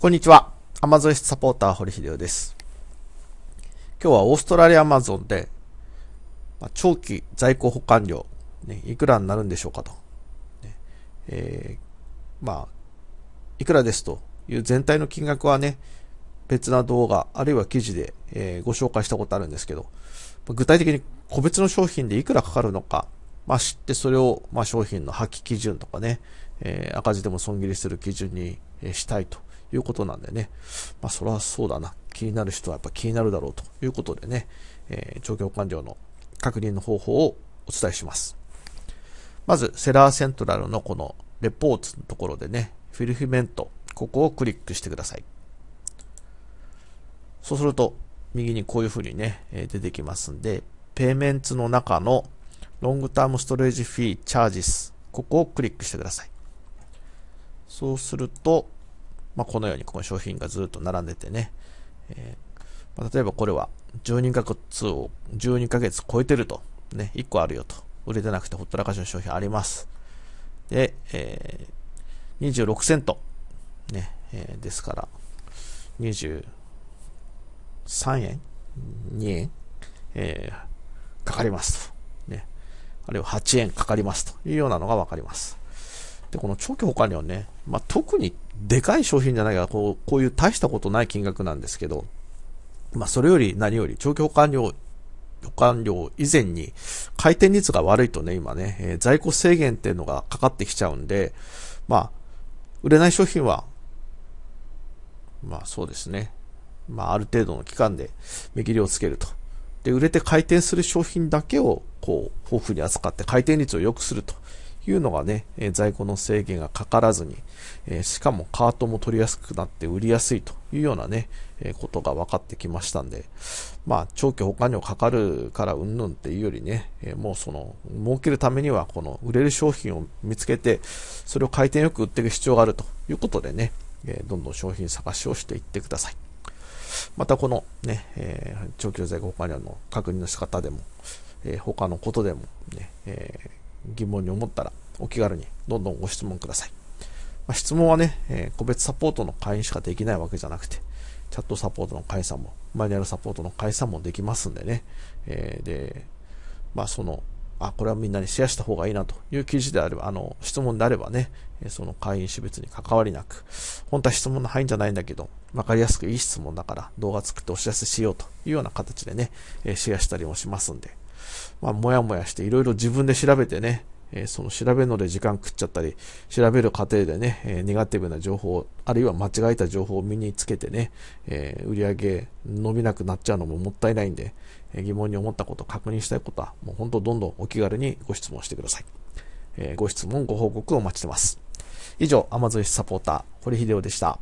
こんにちは。アマゾンサポーター、堀秀夫です。今日はオーストラリアアマゾンで、長期在庫保管料、ね、いくらになるんでしょうかと。ね、えー、まあ、いくらですという全体の金額はね、別な動画、あるいは記事で、えー、ご紹介したことあるんですけど、具体的に個別の商品でいくらかかるのか、まあ、知ってそれを、まあ、商品の破棄基準とかね、えー、赤字でも損切りする基準にしたいということなんでね、まあ、それはそうだな、気になる人はやっぱ気になるだろうということでね、えー、状況完了の確認の方法をお伝えします。まず、セラーセントラルのこのレポーツのところでね、フィルフィメント、ここをクリックしてください。そうすると、右にこういうふうにね、え出てきますんで、ペイメンツの中のロングタームストレージフィーチャージス、ここをクリックしてください。そうすると、まあ、このようにこの商品がずっと並んでてね、えー、まあ、例えばこれは12ヶ月を、12ヶ月超えてると、ね、1個あるよと、売れてなくてほったらかしの商品あります。で、えー、26セント、ね、えー、ですから、23円 ?2 円えー、かかりますと。ね。あるいは8円かかりますというようなのがわかります。で、この長期保管料ね、まあ、特にでかい商品じゃないから、こう、こういう大したことない金額なんですけど、まあ、それより何より、長期保管料、保管料以前に、回転率が悪いとね、今ね、えー、在庫制限っていうのがかかってきちゃうんで、まあ、売れない商品は、まあそうですね。まあある程度の期間で目切りをつけると。で、売れて回転する商品だけを、こう、豊富に扱って回転率を良くするというのがね、え在庫の制限がかからずに、えしかもカートも取りやすくなって売りやすいというようなね、えことが分かってきましたんで、まあ、長期保管にもかかるからうんぬんっていうよりね、えもうその、儲けるためには、この売れる商品を見つけて、それを回転よく売っていく必要があるということでね、えどんどん商品探しをしていってください。またこのね、えー、長期在庫保管料の確認の仕方でも、えー、他のことでもね、えー疑問に思ったら、お気軽にどんどんご質問ください。まあ、質問はね、えー、個別サポートの会員しかできないわけじゃなくて、チャットサポートの会員さんも、マニュアルサポートの会員さんもできますんでね。えー、で、まあ、その、あ、これはみんなにシェアした方がいいなという記事であれば、あの、質問であればね、その会員種別に関わりなく、本当は質問の範囲じゃないんだけど、わかりやすくいい質問だから動画作ってお知らせしようというような形でね、シェアしたりもしますんで、まあ、もやもやしていろいろ自分で調べてね、えー、その調べるので時間食っちゃったり、調べる過程でね、えー、ネガティブな情報、あるいは間違えた情報を身につけてね、えー、売り上げ伸びなくなっちゃうのももったいないんで、え疑問に思ったこと、確認したいことは、もう本当どんどんお気軽にご質問してください。えご質問、ご報告をお待ちしてます。以上、アマゾンサポーター、堀秀夫でした。